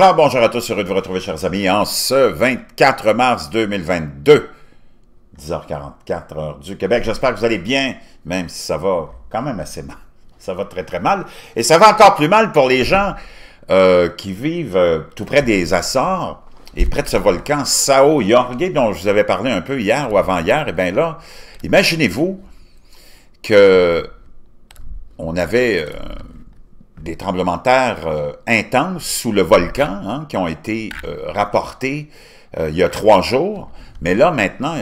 Alors bonjour à tous, heureux de vous retrouver chers amis en ce 24 mars 2022, 10h44 heure du Québec. J'espère que vous allez bien, même si ça va quand même assez mal. Ça va très très mal et ça va encore plus mal pour les gens euh, qui vivent euh, tout près des Açores et près de ce volcan Sao Jorge dont je vous avais parlé un peu hier ou avant-hier. Et eh bien là, imaginez-vous que on avait euh, des tremblements de terre euh, intenses sous le volcan hein, qui ont été euh, rapportés euh, il y a trois jours. Mais là, maintenant,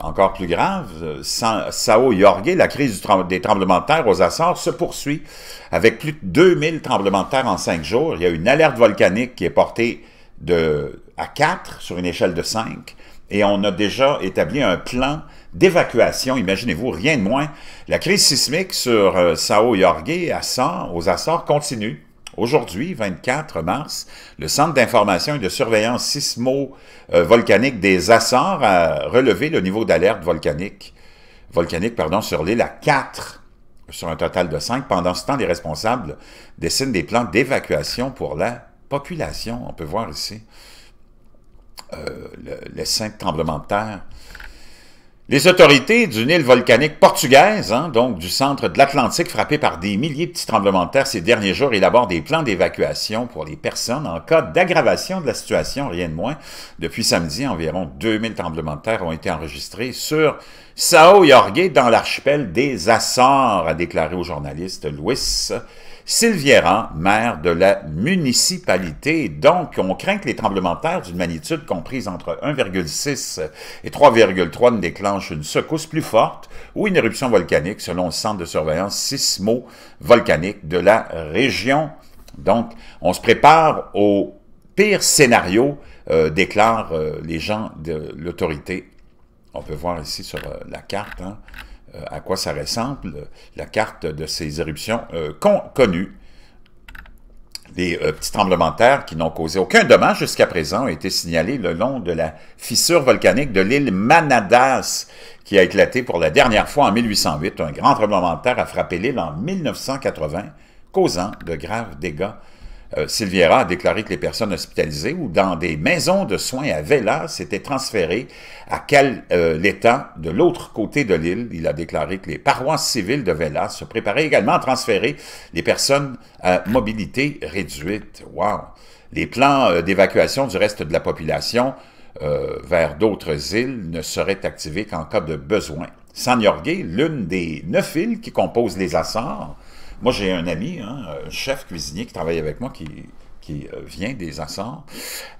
encore plus grave, Sao Yorgué, la crise des tremblements de terre aux Açores se poursuit avec plus de 2000 tremblements de terre en cinq jours. Il y a une alerte volcanique qui est portée de, à quatre sur une échelle de cinq. et on a déjà établi un plan d'évacuation. Imaginez-vous, rien de moins. La crise sismique sur euh, Sao Yorgue, à aux Açores, continue. Aujourd'hui, 24 mars, le Centre d'information et de surveillance sismo-volcanique euh, des Açores a relevé le niveau d'alerte volcanique, volcanique pardon, sur l'île à 4 sur un total de 5. Pendant ce temps, les responsables dessinent des plans d'évacuation pour la population. On peut voir ici euh, les cinq tremblements de terre les autorités d'une île volcanique portugaise, hein, donc du centre de l'Atlantique frappée par des milliers de petits tremblements de terre ces derniers jours, élaborent des plans d'évacuation pour les personnes en cas d'aggravation de la situation, rien de moins. Depuis samedi, environ 2000 tremblements de terre ont été enregistrés sur Sao Jorge dans l'archipel des Açores, a déclaré au journaliste Luis Sylviera, maire de la municipalité. Donc, on craint que les tremblements de terre d'une magnitude comprise entre 1,6 et 3,3 ne déclenchent une secousse plus forte ou une éruption volcanique, selon le Centre de surveillance sismo-volcanique de la région. Donc, on se prépare au pire scénario, euh, déclarent euh, les gens de l'autorité. On peut voir ici sur euh, la carte, hein, euh, à quoi ça ressemble, la carte de ces éruptions euh, connues. Les euh, petits tremblements de terre qui n'ont causé aucun dommage jusqu'à présent ont été signalés le long de la fissure volcanique de l'île Manadas, qui a éclaté pour la dernière fois en 1808. Un grand tremblement de terre a frappé l'île en 1980, causant de graves dégâts euh, Silviera a déclaré que les personnes hospitalisées ou dans des maisons de soins à Vela s'étaient transférées à Cal euh, l'état de l'autre côté de l'île. Il a déclaré que les paroisses civiles de Vela se préparaient également à transférer les personnes à mobilité réduite. Wow! Les plans euh, d'évacuation du reste de la population vers d'autres îles ne seraient activés qu'en cas de besoin. San l'une des neuf îles qui composent les Açores, moi, j'ai un ami, hein, un chef cuisinier qui travaille avec moi, qui, euh, vient des Açores,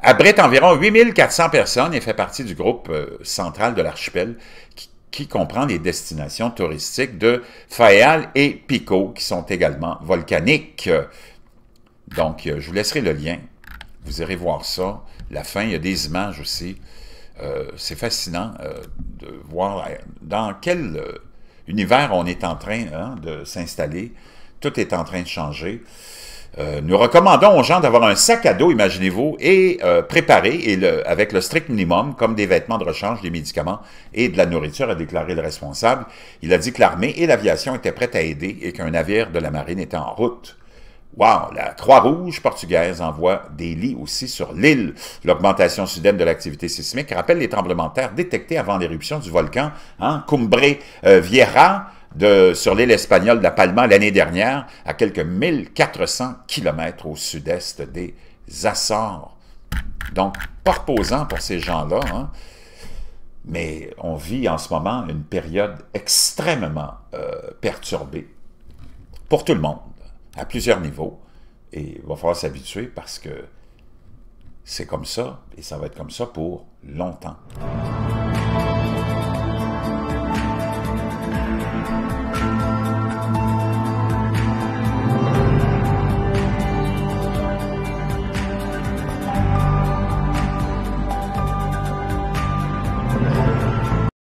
abrite environ 8400 personnes et fait partie du groupe euh, central de l'archipel qui, comprend les destinations touristiques de Fayal et Pico, qui sont également volcaniques. Donc, euh, je vous laisserai le lien. Vous irez voir ça. La fin, il y a des images aussi. C'est fascinant de voir dans quel univers on est en train hein, de s'installer tout est en train de changer. Euh, nous recommandons aux gens d'avoir un sac à dos, imaginez-vous, et euh, préparé avec le strict minimum, comme des vêtements de rechange, des médicaments et de la nourriture, a déclaré le responsable. Il a dit que l'armée et l'aviation étaient prêtes à aider et qu'un navire de la marine était en route. Wow! La Croix-Rouge portugaise envoie des lits aussi sur l'île. L'augmentation soudaine de l'activité sismique rappelle les tremblements de terre détectés avant l'éruption du volcan hein, Cumbre euh, Vieira, sur l'île espagnole de la Palma l'année dernière, à quelques 1400 kilomètres au sud-est des Açores. Donc, pas reposant pour ces gens-là, hein. mais on vit en ce moment une période extrêmement euh, perturbée pour tout le monde, à plusieurs niveaux, et il va falloir s'habituer parce que c'est comme ça, et ça va être comme ça pour longtemps.